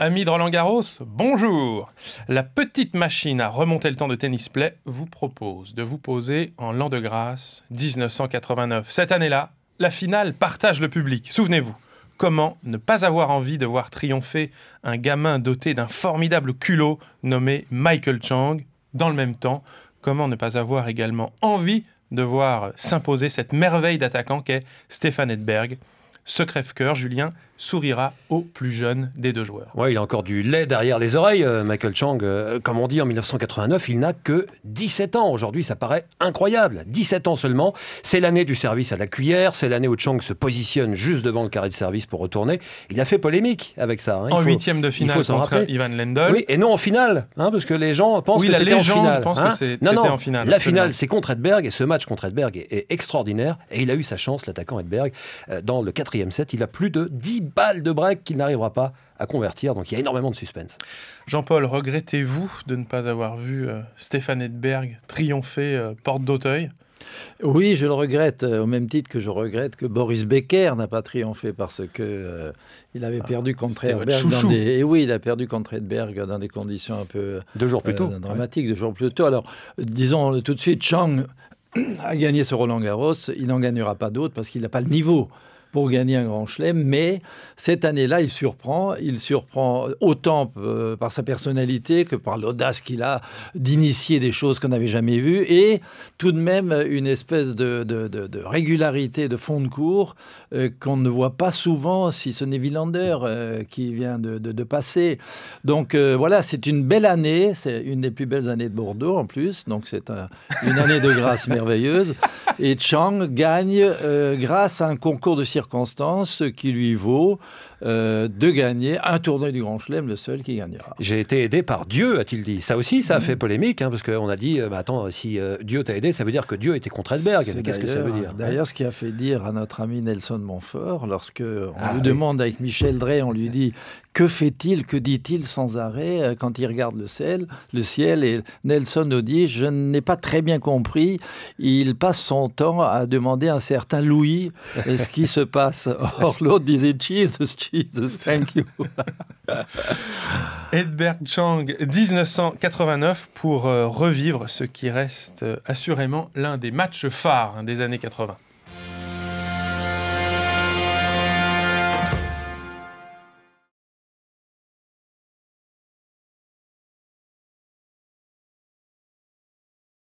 Ami de Roland Garros, bonjour La petite machine à remonter le temps de Tennis Play vous propose de vous poser en l'an de grâce 1989. Cette année-là, la finale partage le public. Souvenez-vous, comment ne pas avoir envie de voir triompher un gamin doté d'un formidable culot nommé Michael Chang Dans le même temps, comment ne pas avoir également envie de voir s'imposer cette merveille d'attaquant qu'est Stéphane Edberg ce crève-cœur, Julien, sourira au plus jeune des deux joueurs. Ouais, il a encore du lait derrière les oreilles, euh, Michael Chang. Euh, comme on dit en 1989, il n'a que 17 ans. Aujourd'hui, ça paraît incroyable. 17 ans seulement. C'est l'année du service à la cuillère. C'est l'année où Chang se positionne juste devant le carré de service pour retourner. Il a fait polémique avec ça. Hein. en huitième de finale contre Ivan Lendl. Oui, et non en finale, hein, parce que les gens pensent que c'était en finale. Pense hein. non, en finale. La finale, c'est contre Edberg et ce match contre Edberg est, extraordinaire. Et il a eu sa chance, l'attaquant Edberg, euh, dans le quatrième il a plus de 10 balles de break qu'il n'arrivera pas à convertir. Donc il y a énormément de suspense. Jean-Paul, regrettez-vous de ne pas avoir vu euh, Stéphane Edberg triompher euh, porte d'Auteuil oui, je le regrette, euh, au même titre que je regrette que Boris Becker n'a pas triomphé parce que il avait ah, perdu contre Edberg. Dans des, et oui, il a perdu contre Edberg dans des conditions un peu dramatiques, deux jours plus tôt. Alors, disons tout de suite, Chang a gagné ce Roland Garros, il n'en gagnera pas d'autres parce qu'il n'a pas le niveau pour gagner un grand chelem. Mais cette année-là, il surprend. Il surprend autant euh, par sa personnalité que par l'audace qu'il a d'initier des choses qu'on n'avait jamais vues. Et tout de même, une espèce de, de, régularité, de fond de cours euh, qu'on ne voit pas souvent si ce n'est Villander euh, qui vient de, passer. Donc voilà, c'est une belle année. C'est une des plus belles années de Bordeaux en plus. Donc c'est une année de grâce merveilleuse. Et Chang gagne grâce à un concours de circonstances circonstance, qui lui vaut euh, de gagner un tournoi du Grand Chelem, le seul qui gagnera. J'ai été aidé par Dieu, a-t-il dit. Ça aussi, ça a mm. fait polémique, hein, parce qu'on a dit, euh, bah, attends, si euh, Dieu t'a aidé, ça veut dire que Dieu était contre Edberg. Qu'est-ce que ça veut dire hein D'ailleurs, ce qui a fait dire à notre ami Nelson Montfort, lorsque on ah lui demande avec Michel Drey, on lui dit que fait-il, que dit-il sans arrêt quand il regarde le ciel, le ciel et Nelson nous dit je n'ai pas très bien compris. Il passe son temps à demander un certain Louis ce qui se passe. Or, l'autre disait Jesus, Jesus, thank you. Edbert Chang, 1989, pour euh, revivre ce qui reste euh, assurément l'un des matchs phares hein, des années 80.